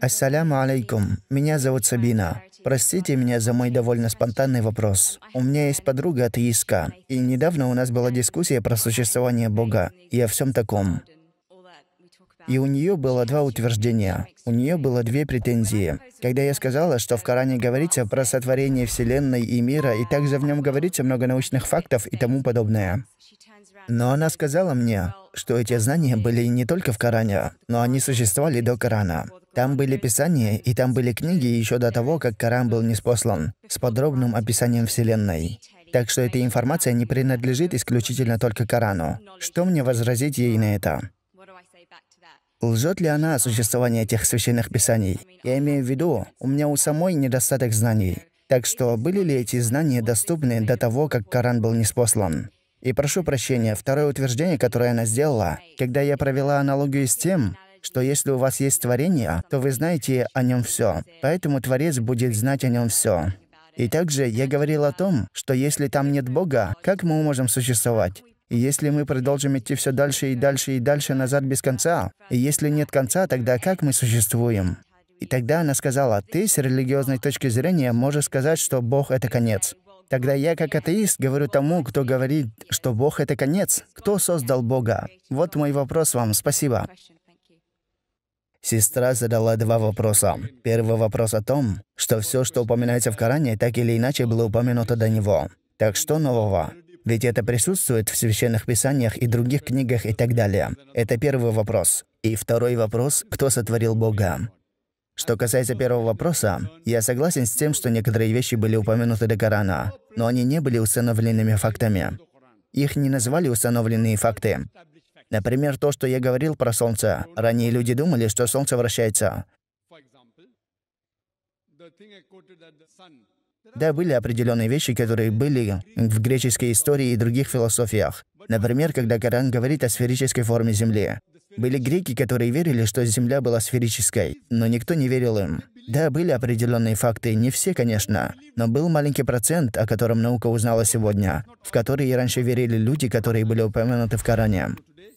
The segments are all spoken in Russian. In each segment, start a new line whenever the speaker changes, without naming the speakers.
Ассаляму алейкум. Меня зовут Сабина. Простите меня за мой довольно спонтанный вопрос. У меня есть подруга атеистка, и недавно у нас была дискуссия про существование Бога и о всем таком. И у нее было два утверждения. У нее было две претензии. Когда я сказала, что в Коране говорится про сотворение Вселенной и мира, и также в нем говорится много научных фактов и тому подобное. Но она сказала мне, что эти знания были не только в Коране, но они существовали до Корана. Там были писания, и там были книги еще до того, как Коран был неспослан, с подробным описанием Вселенной. Так что эта информация не принадлежит исключительно только Корану. Что мне возразить ей на это? Лжет ли она о существовании этих священных писаний? Я имею в виду, у меня у самой недостаток знаний. Так что были ли эти знания доступны до того, как Коран был неспослан? И прошу прощения, второе утверждение, которое она сделала, когда я провела аналогию с тем, что если у вас есть творение, то вы знаете о нем все, поэтому Творец будет знать о нем все. И также я говорил о том, что если там нет Бога, как мы можем существовать? И если мы продолжим идти все дальше и дальше и дальше назад без конца, и если нет конца, тогда как мы существуем? И тогда она сказала, ты с религиозной точки зрения можешь сказать, что Бог — это конец. Тогда я, как атеист, говорю тому, кто говорит, что Бог — это конец. Кто создал Бога? Вот мой вопрос вам. Спасибо. Сестра задала два вопроса. Первый вопрос о том, что все, что упоминается в Коране, так или иначе было упомянуто до него. Так что нового? Ведь это присутствует в священных писаниях и других книгах и так далее. Это первый вопрос. И второй вопрос – кто сотворил Бога? Что касается первого вопроса, я согласен с тем, что некоторые вещи были упомянуты до Корана, но они не были установленными фактами. Их не назвали установленные факты. Например, то, что я говорил про Солнце. Ранее люди думали, что Солнце вращается. Да, были определенные вещи, которые были в греческой истории и других философиях. Например, когда Коран говорит о сферической форме Земли. Были греки, которые верили, что Земля была сферической, но никто не верил им. Да, были определенные факты, не все, конечно, но был маленький процент, о котором наука узнала сегодня, в который и раньше верили люди, которые были упомянуты в Коране.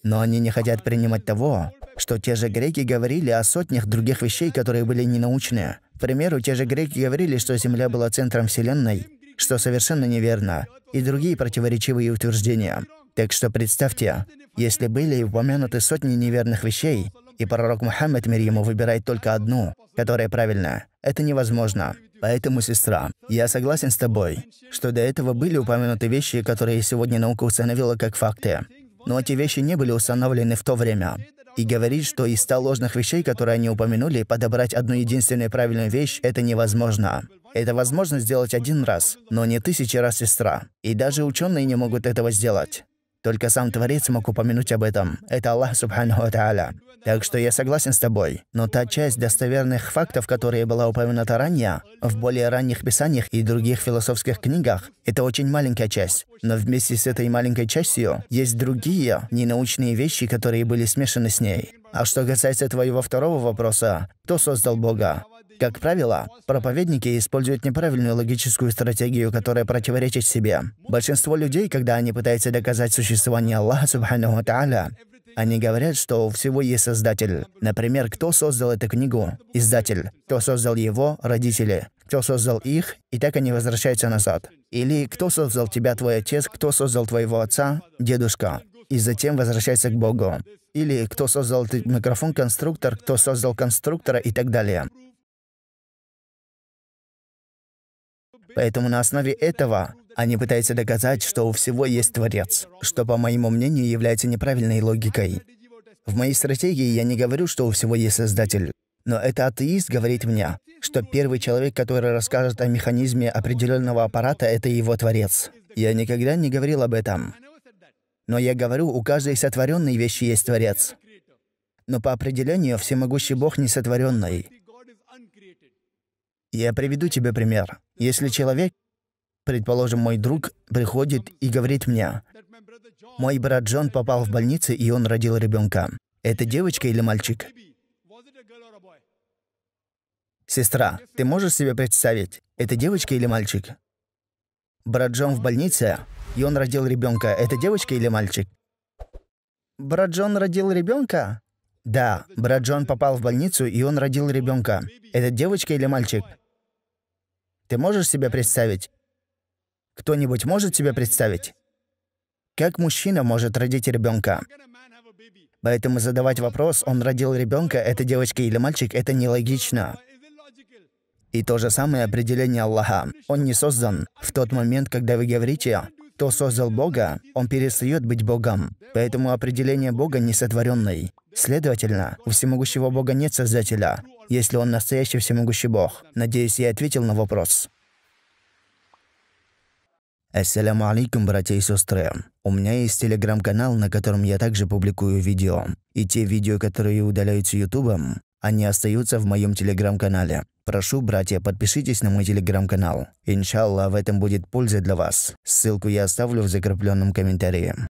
Но они не хотят принимать того, что те же греки говорили о сотнях других вещей, которые были ненаучны. К примеру, те же греки говорили, что Земля была центром Вселенной, что совершенно неверно, и другие противоречивые утверждения. Так что представьте, если были упомянуты сотни неверных вещей, и пророк Мухаммед, мир ему, выбирает только одну, которая правильная, это невозможно. Поэтому, сестра, я согласен с тобой, что до этого были упомянуты вещи, которые сегодня наука установила как факты. Но эти вещи не были установлены в то время. И говорить, что из 100 ложных вещей, которые они упомянули, подобрать одну единственную правильную вещь, это невозможно. Это возможно сделать один раз, но не тысячи раз, сестра. И даже ученые не могут этого сделать. Только сам Творец мог упомянуть об этом. Это Аллах Субхану Ата'аля. Так что я согласен с тобой. Но та часть достоверных фактов, которые была упомянута ранее, в более ранних писаниях и других философских книгах, это очень маленькая часть. Но вместе с этой маленькой частью есть другие ненаучные вещи, которые были смешаны с ней. А что касается твоего второго вопроса, кто создал Бога? Как правило, проповедники используют неправильную логическую стратегию, которая противоречит себе. Большинство людей, когда они пытаются доказать существование Аллаха, субхану тааля, они говорят, что у всего есть создатель. Например, кто создал эту книгу? Издатель. Кто создал его? Родители. Кто создал их? И так они возвращаются назад. Или кто создал тебя, твой отец? Кто создал твоего отца? Дедушка. И затем возвращается к Богу. Или кто создал микрофон-конструктор? Кто создал конструктора? И так далее. Поэтому на основе этого они пытаются доказать, что у всего есть Творец, что, по моему мнению, является неправильной логикой. В моей стратегии я не говорю, что у всего есть Создатель. Но это атеист говорит мне, что первый человек, который расскажет о механизме определенного аппарата, это его Творец. Я никогда не говорил об этом. Но я говорю, у каждой сотворенной вещи есть Творец. Но по определению всемогущий Бог не сотворенный. Я приведу тебе пример. Если человек, предположим, мой друг, приходит и говорит мне, «Мой брат Джон попал в больницу, и он родил ребенка. Это девочка или мальчик?» «Сестра, ты можешь себе представить, это девочка или мальчик?» «Брат Джон в больнице, и он родил ребенка. Это девочка или мальчик?» «Брат Джон родил ребенка? Да, брат Джон попал в больницу, и он родил ребенка. Это девочка или мальчик? Ты можешь себе представить? Кто-нибудь может себе представить? Как мужчина может родить ребенка? Поэтому задавать вопрос, он родил ребенка, это девочка или мальчик, это нелогично. И то же самое определение Аллаха. Он не создан. В тот момент, когда вы говорите, кто создал Бога, он перестает быть Богом. Поэтому определение Бога несотворенный. Следовательно, у всемогущего Бога нет Создателя, если он настоящий всемогущий Бог. Надеюсь, я ответил на вопрос. Ассаляму алейкум, братья и сестры. У меня есть телеграм-канал, на котором я также публикую видео. И те видео, которые удаляются ютубом, они остаются в моем телеграм-канале. Прошу, братья, подпишитесь на мой телеграм-канал. Иншалла, в этом будет польза для вас. Ссылку я оставлю в закрепленном комментарии.